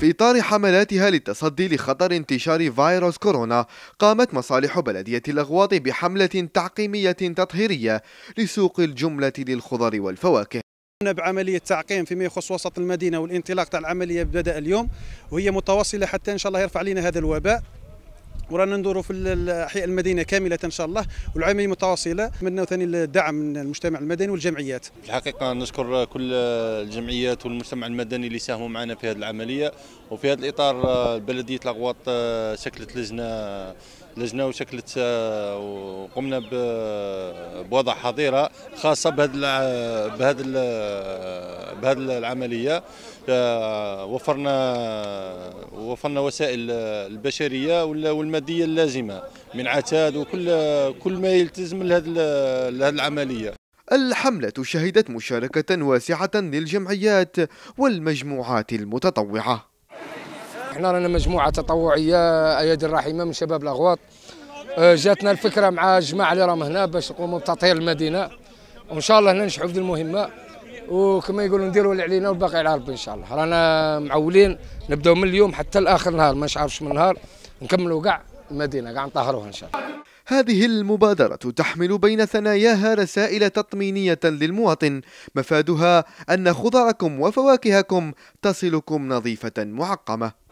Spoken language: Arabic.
في إطار حملاتها للتصدي لخطر انتشار فيروس كورونا قامت مصالح بلدية الأغواط بحملة تعقيمية تطهيرية لسوق الجملة للخضر والفواكه بعملية تعقيم فيما يخص وسط المدينة والانطلاق تاع العملية بدأ اليوم وهي متواصلة حتى إن شاء الله يرفع لنا هذا الوباء ورانا ندوروا في احياء المدينه كامله ان شاء الله والعمليه متواصله نتمنى ثاني الدعم من المجتمع المدني والجمعيات في الحقيقه نشكر كل الجمعيات والمجتمع المدني اللي ساهموا معنا في هذه العمليه وفي هذا الاطار بلديه لاغواط شكلت لجنه لجنه وشكلت وقمنا بوضع حظيره خاصه بهذا بهذا بهذه العمليه وفرنا وفرنا وسائل البشريه والماديه اللازمه من عتاد وكل كل ما يلتزم لهذه العمليه الحملة شهدت مشاركة واسعة للجمعيات والمجموعات المتطوعة احنا رانا مجموعة تطوعية أيادي الرحيمة من شباب الأغواط أه، جاتنا الفكرة مع الجماعة اللي راهم هنا باش نقوموا بتطهير المدينة وإن شاء الله هنا نشحوا في المهمة وكما يقولوا نديروا اللي علينا والباقي على ربي ان شاء الله رانا معولين نبداو من اليوم حتى لاخر نهار ما نعرفش من نهار نكملوا كاع المدينه كاع نطهروها ان شاء الله هذه المبادرة تحمل بين ثناياها رسائل تطمينية للمواطن مفادها أن خضركم وفواكهكم تصلكم نظيفة معقمة